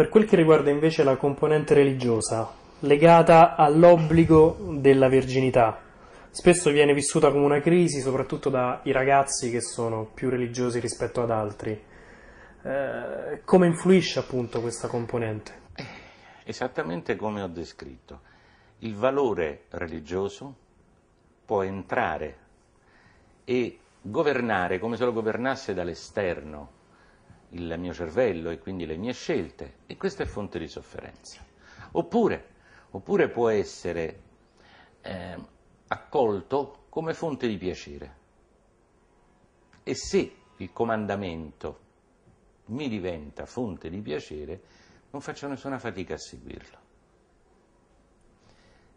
Per quel che riguarda invece la componente religiosa, legata all'obbligo della virginità, spesso viene vissuta come una crisi, soprattutto dai ragazzi che sono più religiosi rispetto ad altri. Eh, come influisce appunto questa componente? Eh, esattamente come ho descritto, il valore religioso può entrare e governare come se lo governasse dall'esterno il mio cervello e quindi le mie scelte e questa è fonte di sofferenza. Oppure, oppure può essere eh, accolto come fonte di piacere. E se il comandamento mi diventa fonte di piacere, non faccio nessuna fatica a seguirlo.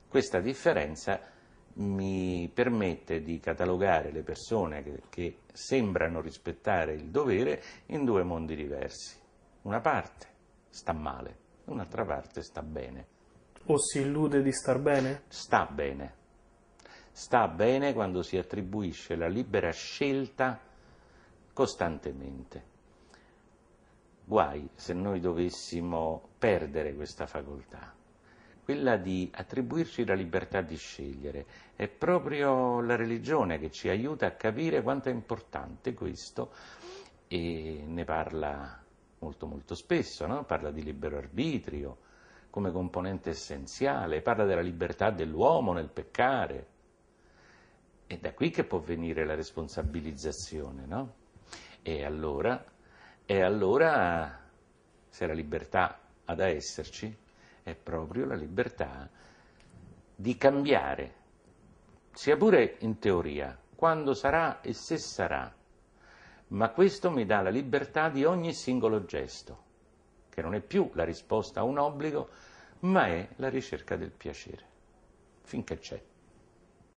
Questa differenza è mi permette di catalogare le persone che, che sembrano rispettare il dovere in due mondi diversi. Una parte sta male, un'altra parte sta bene. O si illude di star bene? Sta bene. Sta bene quando si attribuisce la libera scelta costantemente. Guai se noi dovessimo perdere questa facoltà quella di attribuirci la libertà di scegliere. È proprio la religione che ci aiuta a capire quanto è importante questo e ne parla molto molto spesso, no? parla di libero arbitrio come componente essenziale, parla della libertà dell'uomo nel peccare. È da qui che può venire la responsabilizzazione, no? E allora, e allora se la libertà ha da esserci, è proprio la libertà di cambiare, sia pure in teoria, quando sarà e se sarà, ma questo mi dà la libertà di ogni singolo gesto, che non è più la risposta a un obbligo, ma è la ricerca del piacere, finché c'è.